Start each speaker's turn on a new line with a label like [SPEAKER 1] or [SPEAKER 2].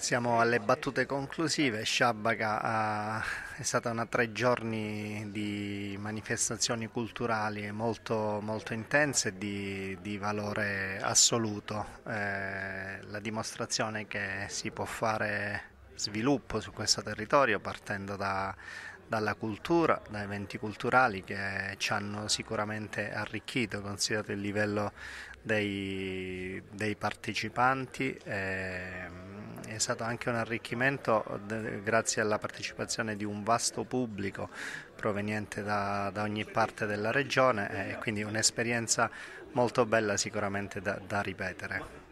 [SPEAKER 1] Siamo alle battute conclusive, Shabaka ah, è stata una tre giorni di manifestazioni culturali molto, molto intense e di, di, valore assoluto, eh, la dimostrazione che si può fare sviluppo su questo territorio partendo da, dalla cultura, da eventi culturali che ci hanno sicuramente arricchito, considerato il livello dei, dei partecipanti. Eh, è stato anche un arricchimento grazie alla partecipazione di un vasto pubblico proveniente da, da ogni parte della regione eh, e quindi un'esperienza molto bella sicuramente da, da ripetere.